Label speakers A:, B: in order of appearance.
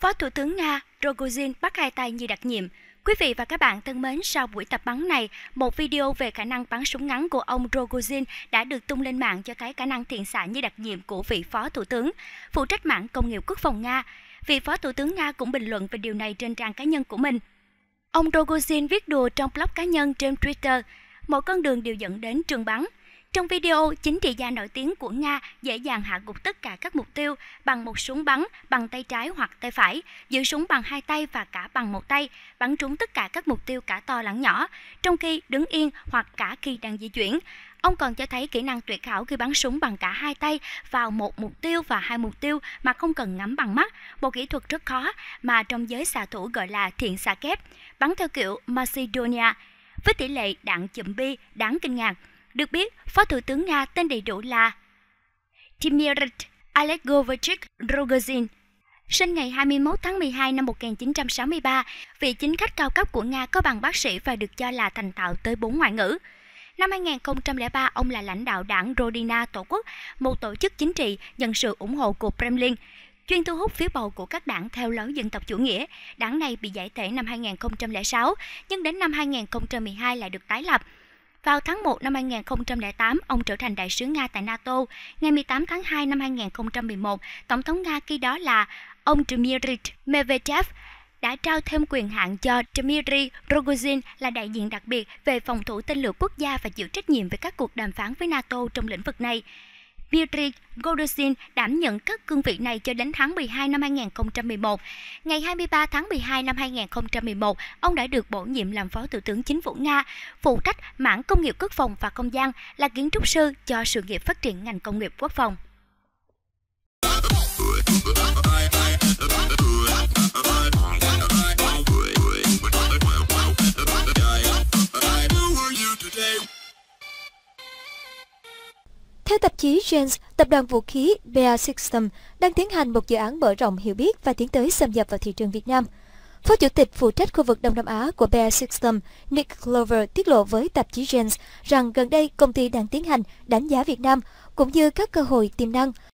A: Phó Thủ tướng Nga Rogozin bắt hai tay như đặc nhiệm. Quý vị và các bạn thân mến, sau buổi tập bắn này, một video về khả năng bắn súng ngắn của ông Rogozin đã được tung lên mạng cho thấy khả năng thiện xạ như đặc nhiệm của vị Phó Thủ tướng, phụ trách mạng công nghiệp quốc phòng Nga. Vị Phó Thủ tướng Nga cũng bình luận về điều này trên trang cá nhân của mình. Ông Rogozin viết đùa trong blog cá nhân trên Twitter, một con đường đều dẫn đến trường bắn – trong video, chính trị gia nổi tiếng của Nga dễ dàng hạ gục tất cả các mục tiêu bằng một súng bắn bằng tay trái hoặc tay phải, giữ súng bằng hai tay và cả bằng một tay, bắn trúng tất cả các mục tiêu cả to lẫn nhỏ, trong khi đứng yên hoặc cả khi đang di chuyển. Ông còn cho thấy kỹ năng tuyệt hảo khi bắn súng bằng cả hai tay vào một mục tiêu và hai mục tiêu mà không cần ngắm bằng mắt, một kỹ thuật rất khó mà trong giới xạ thủ gọi là thiện xạ kép, bắn theo kiểu Macedonia với tỷ lệ đạn chậm bi đáng kinh ngạc. Được biết, Phó Thủ tướng Nga tên đầy đủ là Timirit Alexgovich Rogozin, sinh ngày 21 tháng 12 năm 1963, vị chính khách cao cấp của Nga có bằng bác sĩ và được cho là thành tạo tới 4 ngoại ngữ. Năm 2003, ông là lãnh đạo đảng Rodina Tổ quốc, một tổ chức chính trị nhận sự ủng hộ của Kremlin, chuyên thu hút phiếu bầu của các đảng theo lối dân tộc chủ nghĩa. Đảng này bị giải thể năm 2006, nhưng đến năm 2012 lại được tái lập. Vào tháng 1 năm 2008, ông trở thành đại sứ Nga tại NATO. Ngày 18 tháng 2 năm 2011, Tổng thống Nga khi đó là ông Dmitry Medvedev đã trao thêm quyền hạn cho Dmitry Rogozin là đại diện đặc biệt về phòng thủ tên lửa quốc gia và chịu trách nhiệm về các cuộc đàm phán với NATO trong lĩnh vực này. Dietrich Godesin đảm nhận các cương vị này cho đến tháng 12 năm 2011. Ngày 23 tháng 12 năm 2011, ông đã được bổ nhiệm làm Phó Thủ tướng Chính phủ Nga, phụ trách mảng công nghiệp quốc phòng và không gian, là kiến trúc sư cho sự nghiệp phát triển ngành công nghiệp quốc phòng.
B: Theo tạp chí Gens, tập đoàn vũ khí Bear System đang tiến hành một dự án mở rộng hiểu biết và tiến tới xâm nhập vào thị trường Việt Nam. Phó Chủ tịch phụ trách khu vực Đông Nam Á của Bear System Nick Glover tiết lộ với tạp chí Gens rằng gần đây công ty đang tiến hành đánh giá Việt Nam cũng như các cơ hội tiềm năng